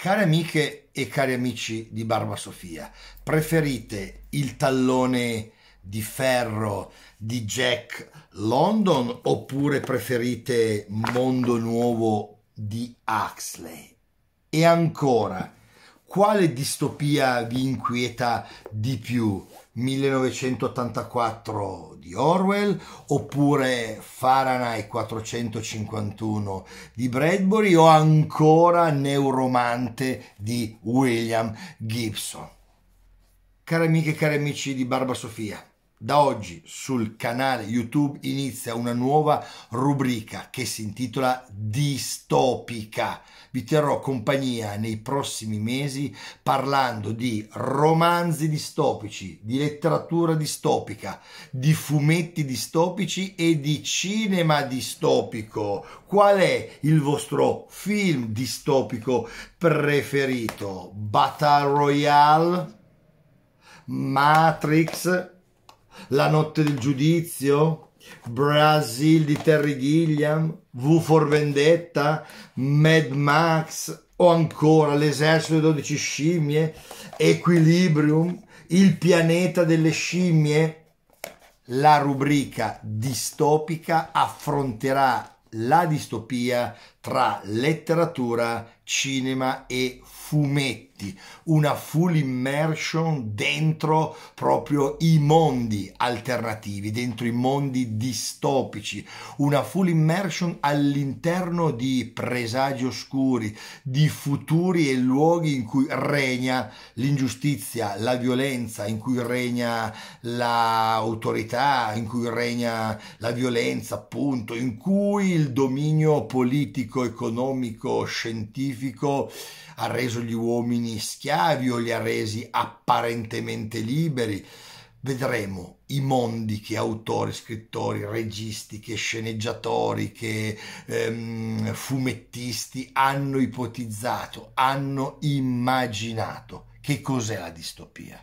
Care amiche e cari amici di Barba Sofia, preferite il tallone di ferro di Jack London oppure preferite Mondo Nuovo di Huxley? E ancora, quale distopia vi inquieta di più? 1984 di Orwell, oppure Fahrenheit 451 di Bradbury o ancora Neuromante di William Gibson. Cari amiche e cari amici di Barba Sofia, da oggi sul canale YouTube inizia una nuova rubrica che si intitola Distopica. Vi terrò compagnia nei prossimi mesi parlando di romanzi distopici, di letteratura distopica, di fumetti distopici e di cinema distopico. Qual è il vostro film distopico preferito? Battle Royale? Matrix? La notte del giudizio, Brasil di Terry Gilliam, V for Vendetta, Mad Max o ancora L'esercito delle 12 scimmie, Equilibrium, Il pianeta delle scimmie. La rubrica distopica affronterà la distopia tra letteratura cinema e fumetti, una full immersion dentro proprio i mondi alternativi, dentro i mondi distopici, una full immersion all'interno di presagi oscuri, di futuri e luoghi in cui regna l'ingiustizia, la violenza, in cui regna l'autorità, in cui regna la violenza, appunto, in cui il dominio politico, economico, scientifico specifico ha reso gli uomini schiavi o li ha resi apparentemente liberi. Vedremo i mondi che autori, scrittori, registi, che sceneggiatori, che ehm, fumettisti hanno ipotizzato, hanno immaginato. Che cos'è la distopia?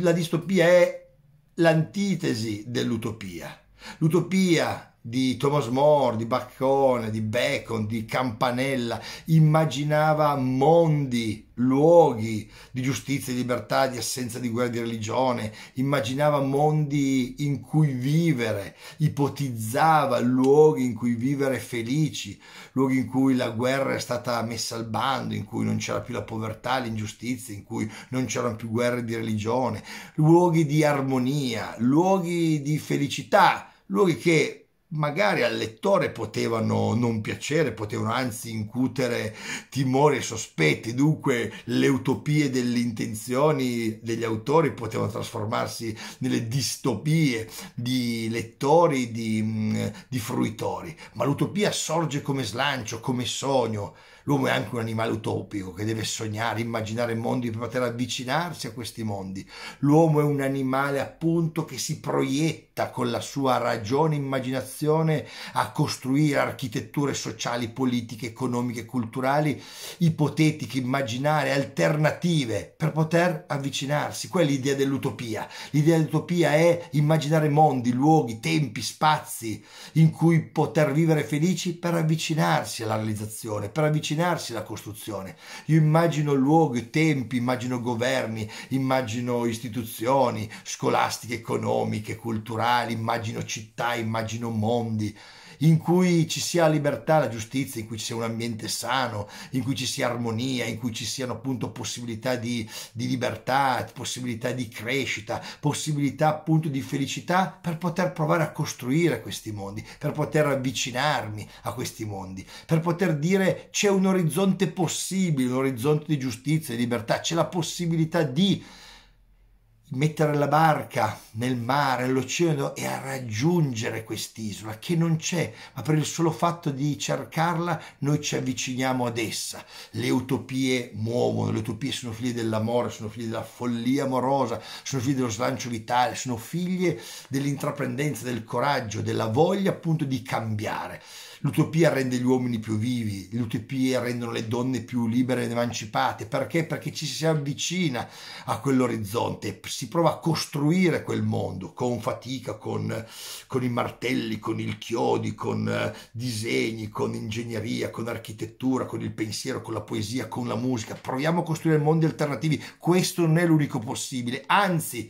La distopia è l'antitesi dell'utopia. L'utopia di Thomas More, di Baccone, di Bacon, di Campanella, immaginava mondi, luoghi di giustizia, di libertà, di assenza di guerra di religione, immaginava mondi in cui vivere, ipotizzava luoghi in cui vivere felici, luoghi in cui la guerra è stata messa al bando, in cui non c'era più la povertà, l'ingiustizia, in cui non c'erano più guerre di religione, luoghi di armonia, luoghi di felicità, luoghi che magari al lettore potevano non piacere, potevano anzi incutere timori e sospetti, dunque le utopie delle intenzioni degli autori potevano trasformarsi nelle distopie di lettori, di, di fruitori, ma l'utopia sorge come slancio, come sogno, L'uomo è anche un animale utopico che deve sognare, immaginare mondi per poter avvicinarsi a questi mondi. L'uomo è un animale appunto che si proietta con la sua ragione e immaginazione a costruire architetture sociali, politiche, economiche, culturali, ipotetiche, immaginare alternative per poter avvicinarsi. Quella è l'idea dell'utopia. L'idea dell'utopia è immaginare mondi, luoghi, tempi, spazi in cui poter vivere felici per avvicinarsi alla realizzazione, per avvicinarsi immaginarsi la costruzione. Io immagino luoghi, tempi, immagino governi, immagino istituzioni scolastiche, economiche, culturali, immagino città, immagino mondi in cui ci sia libertà, la giustizia, in cui ci sia un ambiente sano, in cui ci sia armonia, in cui ci siano appunto possibilità di, di libertà, possibilità di crescita, possibilità appunto di felicità per poter provare a costruire questi mondi, per poter avvicinarmi a questi mondi, per poter dire c'è un orizzonte possibile, un orizzonte di giustizia e libertà, c'è la possibilità di mettere la barca nel mare, all'oceano e a raggiungere quest'isola che non c'è, ma per il solo fatto di cercarla noi ci avviciniamo ad essa. Le utopie muovono, le utopie sono figlie dell'amore, sono figlie della follia amorosa, sono figlie dello slancio vitale, sono figlie dell'intraprendenza, del coraggio, della voglia appunto di cambiare. L'utopia rende gli uomini più vivi, le utopie rendono le donne più libere ed emancipate. Perché? Perché ci si avvicina a quell'orizzonte, si prova a costruire quel mondo con fatica, con, con i martelli, con il chiodi, con eh, disegni, con ingegneria, con architettura, con il pensiero, con la poesia, con la musica. Proviamo a costruire mondi alternativi. Questo non è l'unico possibile, anzi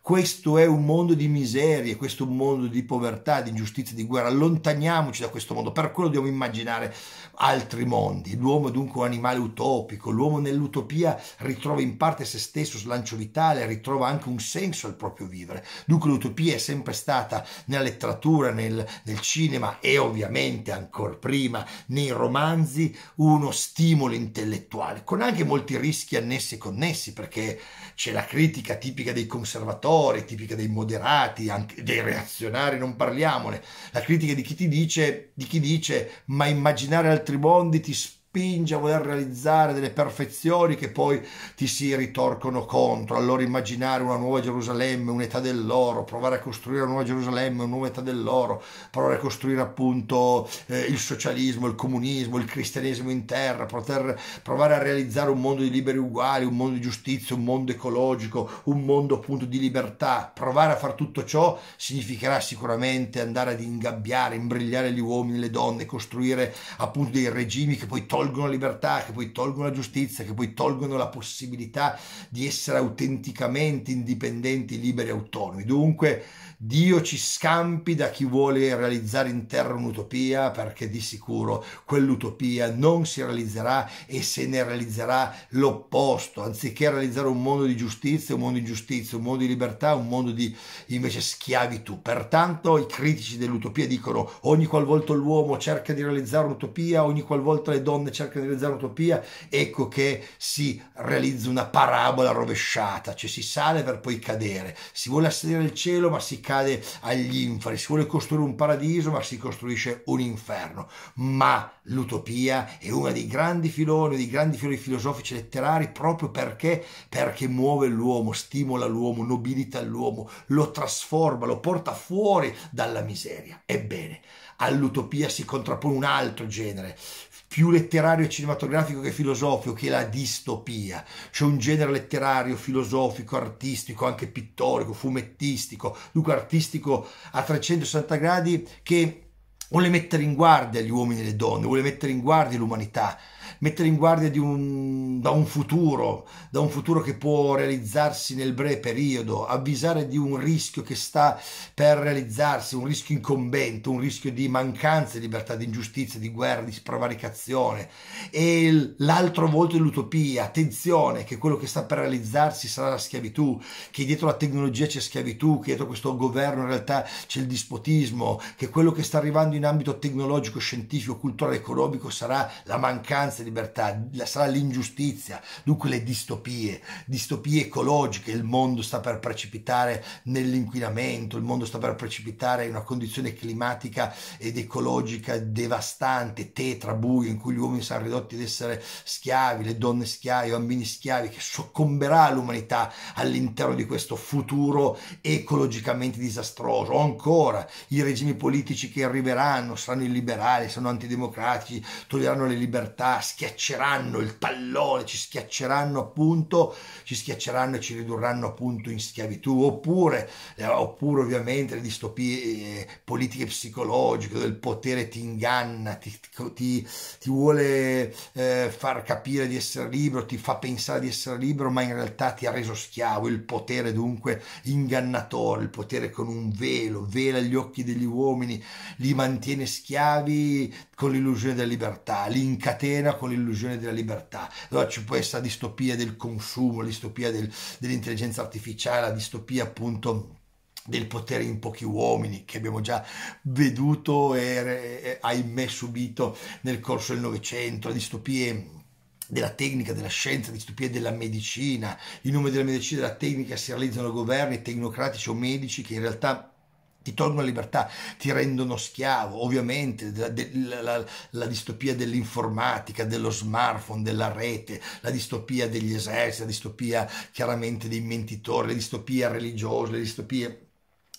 questo è un mondo di miserie, questo è un mondo di povertà, di ingiustizia, di guerra. Allontaniamoci da questo mondo, per quello dobbiamo immaginare altri mondi. L'uomo è dunque un animale utopico, l'uomo nell'utopia ritrova in parte se stesso, slancio vitale, ritrova anche un senso al proprio vivere. Dunque l'utopia è sempre stata nella letteratura, nel, nel cinema e ovviamente ancora prima nei romanzi uno stimolo intellettuale, con anche molti rischi annessi e connessi, perché c'è la critica tipica dei conservatori, tipica dei moderati, anche dei reazionari, non parliamone, la critica di chi ti dice, di chi dice ma immaginare altri mondi ti spaventa spinge a voler realizzare delle perfezioni che poi ti si ritorcono contro. Allora immaginare una nuova Gerusalemme, un'età dell'oro, provare a costruire una nuova Gerusalemme, una nuova età dell'oro, provare a costruire appunto eh, il socialismo, il comunismo, il cristianesimo in terra, poter provare a realizzare un mondo di liberi uguali, un mondo di giustizia, un mondo ecologico, un mondo appunto di libertà. Provare a fare tutto ciò significherà sicuramente andare ad ingabbiare, imbrigliare gli uomini, e le donne, costruire appunto dei regimi che poi tolgono tolgono la libertà, che poi tolgono la giustizia, che poi tolgono la possibilità di essere autenticamente indipendenti, liberi e autonomi. Dunque, Dio ci scampi da chi vuole realizzare in terra un'utopia perché di sicuro quell'utopia non si realizzerà e se ne realizzerà l'opposto, anziché realizzare un mondo di giustizia, un mondo di giustizia, un mondo di libertà, un mondo di invece schiavitù. Pertanto i critici dell'utopia dicono ogni qualvolta l'uomo cerca di realizzare un'utopia, ogni qualvolta le donne cercano di realizzare un'utopia, ecco che si realizza una parabola rovesciata, cioè si sale per poi cadere, si vuole assedere il cielo ma si cade cade agli infari. si vuole costruire un paradiso ma si costruisce un inferno, ma l'utopia è uno dei grandi filoni, dei grandi filoni filosofici letterari proprio perché, perché muove l'uomo, stimola l'uomo, nobilita l'uomo, lo trasforma, lo porta fuori dalla miseria. Ebbene, all'utopia si contrappone un altro genere più letterario e cinematografico che filosofico, che è la distopia. C'è un genere letterario, filosofico, artistico, anche pittorico, fumettistico, dunque artistico a 360 gradi che vuole mettere in guardia gli uomini e le donne, vuole mettere in guardia l'umanità, mettere in guardia un, da un futuro, da un futuro che può realizzarsi nel breve periodo, avvisare di un rischio che sta per realizzarsi, un rischio incombente, un rischio di mancanza di libertà, di ingiustizia, di guerra, di prevaricazione e l'altro volto dell'utopia, attenzione che quello che sta per realizzarsi sarà la schiavitù, che dietro la tecnologia c'è schiavitù, che dietro questo governo in realtà c'è il dispotismo, che quello che sta arrivando in in ambito tecnologico, scientifico, culturale, economico sarà la mancanza di libertà, sarà l'ingiustizia, dunque le distopie, distopie ecologiche, il mondo sta per precipitare nell'inquinamento, il mondo sta per precipitare in una condizione climatica ed ecologica devastante, tetra, buia, in cui gli uomini saranno ridotti ad essere schiavi, le donne schiavi, i bambini schiavi, che soccomberà l'umanità all'interno di questo futuro ecologicamente disastroso, o ancora i regimi politici che arriveranno schiacceranno, saranno liberali, saranno antidemocratici, toglieranno le libertà, schiacceranno il tallone, ci schiacceranno appunto, ci schiacceranno e ci ridurranno appunto in schiavitù, oppure, eh, oppure ovviamente le distopie eh, politiche psicologiche, del potere ti inganna, ti, ti, ti vuole eh, far capire di essere libero, ti fa pensare di essere libero, ma in realtà ti ha reso schiavo, il potere dunque ingannatore, il potere con un velo, vela gli occhi degli uomini, li mantiene mantiene schiavi con l'illusione della libertà, li incatena con l'illusione della libertà. Allora ci può essere la distopia del consumo, la distopia del, dell'intelligenza artificiale, la distopia appunto del potere in pochi uomini che abbiamo già veduto e, e ahimè subito nel corso del Novecento, la distopia della tecnica, della scienza, distopie della medicina. In nome della medicina e della tecnica si realizzano governi tecnocratici o medici che in realtà ti tolgono la libertà, ti rendono schiavo, ovviamente la, la, la distopia dell'informatica, dello smartphone, della rete, la distopia degli eserciti, la distopia chiaramente dei mentitori, la distopia religiosa, le distopie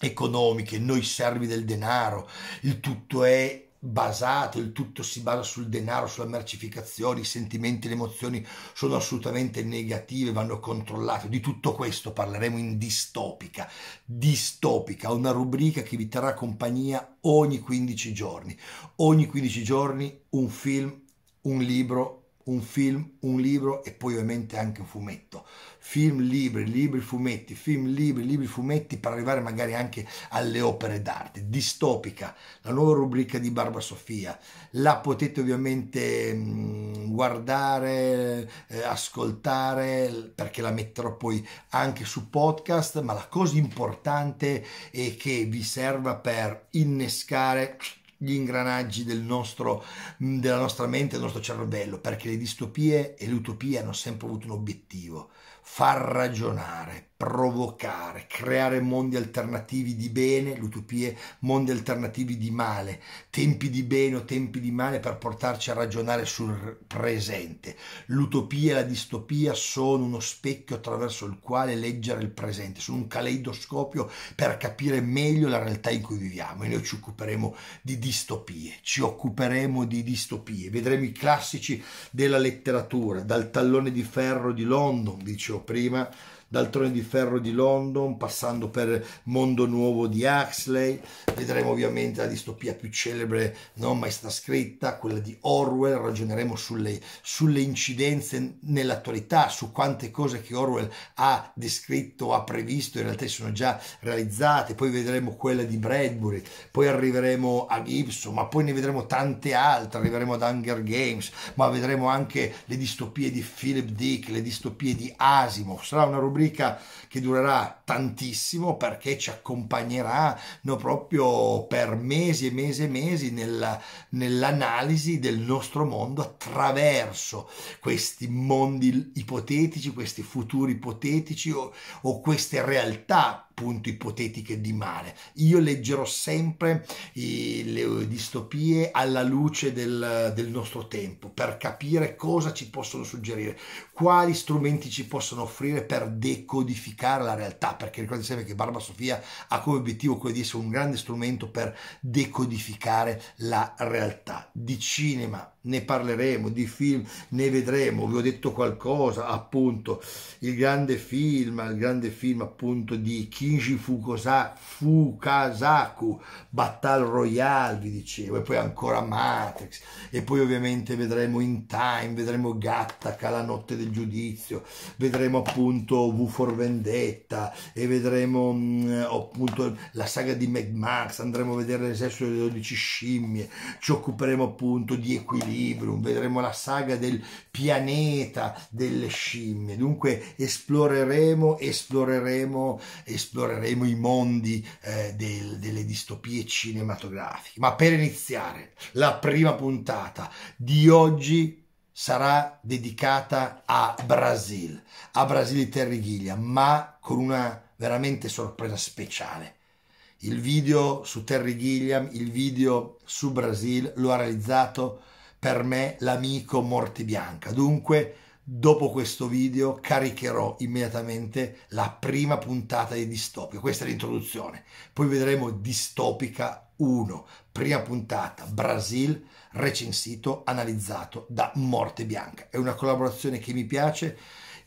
economiche, noi servi del denaro, il tutto è basato, il tutto si basa sul denaro, sulla mercificazione, i sentimenti, le emozioni sono assolutamente negative, vanno controllate. Di tutto questo parleremo in distopica, distopica, una rubrica che vi terrà compagnia ogni 15 giorni. Ogni 15 giorni un film, un libro, un film, un libro e poi ovviamente anche un fumetto. Film, libri, libri, fumetti, film, libri, libri, fumetti per arrivare magari anche alle opere d'arte. Distopica, la nuova rubrica di Barba Sofia. La potete ovviamente mm, guardare, eh, ascoltare perché la metterò poi anche su podcast, ma la cosa importante è che vi serva per innescare gli ingranaggi del nostro, della nostra mente, del nostro cervello, perché le distopie e l'utopia hanno sempre avuto un obiettivo, far ragionare, provocare, creare mondi alternativi di bene, le mondi alternativi di male, tempi di bene o tempi di male per portarci a ragionare sul presente. L'utopia e la distopia sono uno specchio attraverso il quale leggere il presente, sono un caleidoscopio per capire meglio la realtà in cui viviamo e noi ci occuperemo di distopie, ci occuperemo di distopie, vedremo i classici della letteratura, dal tallone di ferro di London, dicevo prima dal Trono di Ferro di London, passando per Mondo Nuovo di Huxley, vedremo ovviamente la distopia più celebre non mai stata scritta, quella di Orwell, ragioneremo sulle, sulle incidenze nell'attualità, su quante cose che Orwell ha descritto, ha previsto, in realtà sono già realizzate, poi vedremo quella di Bradbury, poi arriveremo a Gibson, ma poi ne vedremo tante altre, arriveremo ad Hunger Games, ma vedremo anche le distopie di Philip Dick, le distopie di Asimov, sarà una rubrica rubrica che durerà tantissimo perché ci accompagneranno proprio per mesi e mesi e mesi nella, nell'analisi del nostro mondo attraverso questi mondi ipotetici, questi futuri ipotetici o, o queste realtà appunto ipotetiche di male. Io leggerò sempre i, le distopie alla luce del, del nostro tempo per capire cosa ci possono suggerire, quali strumenti ci possono offrire per decodificare la realtà perché ricordate sempre che Barba Sofia ha come obiettivo quello di essere un grande strumento per decodificare la realtà di cinema ne parleremo, di film ne vedremo, vi ho detto qualcosa, appunto, il grande film, il grande film appunto di Kinji Fukosa, Fukasaku, Battle Royale, vi dicevo, e poi ancora Matrix, e poi ovviamente vedremo In Time, vedremo Gattaca, La Notte del Giudizio, vedremo appunto V for Vendetta, e vedremo mh, mm, appunto la saga di Meg Max, andremo a vedere l'esercito delle 12 scimmie, ci occuperemo appunto di equilibrio, Librum, vedremo la saga del pianeta delle scimmie, dunque esploreremo, esploreremo, esploreremo i mondi eh, del, delle distopie cinematografiche. Ma per iniziare, la prima puntata di oggi sarà dedicata a Brasil, a Brasile Terrighiglia, ma con una veramente sorpresa speciale. Il video su Terry Gilliam, il video su Brasil lo ha realizzato per me l'amico Morte Bianca. Dunque, dopo questo video caricherò immediatamente la prima puntata di Distopica. Questa è l'introduzione. Poi vedremo Distopica 1, prima puntata, Brasil, recensito, analizzato da Morte Bianca. È una collaborazione che mi piace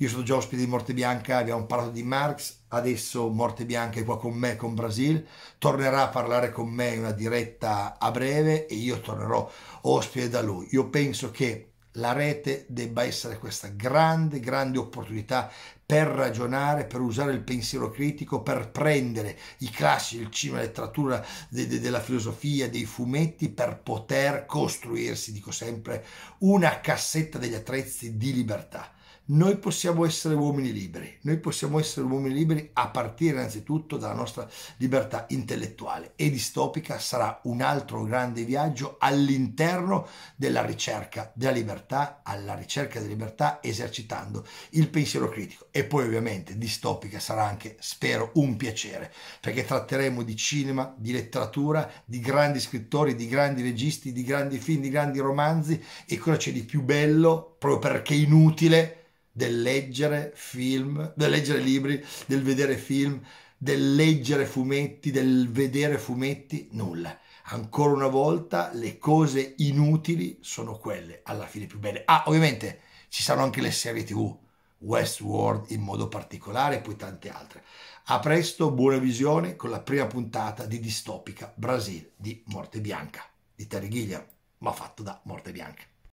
io sono già ospite di Morte Bianca, abbiamo parlato di Marx, adesso Morte Bianca è qua con me, con Brasil, tornerà a parlare con me in una diretta a breve e io tornerò ospite da lui. Io penso che la rete debba essere questa grande, grande opportunità per ragionare, per usare il pensiero critico, per prendere i classici, il cinema, la letteratura, de, de, della filosofia, dei fumetti, per poter costruirsi, dico sempre, una cassetta degli attrezzi di libertà. Noi possiamo essere uomini liberi, noi possiamo essere uomini liberi a partire innanzitutto dalla nostra libertà intellettuale e distopica sarà un altro grande viaggio all'interno della ricerca della libertà, alla ricerca della libertà esercitando il pensiero critico e poi ovviamente distopica sarà anche, spero, un piacere perché tratteremo di cinema, di letteratura, di grandi scrittori, di grandi registi, di grandi film, di grandi romanzi e cosa c'è di più bello proprio perché inutile del leggere film, del leggere libri, del vedere film, del leggere fumetti, del vedere fumetti, nulla. Ancora una volta le cose inutili sono quelle alla fine più belle. Ah, ovviamente ci saranno anche le serie TV, Westworld in modo particolare e poi tante altre. A presto, buona visione con la prima puntata di Distopica Brasil di Morte Bianca di Terry Gilliam, ma fatto da Morte Bianca.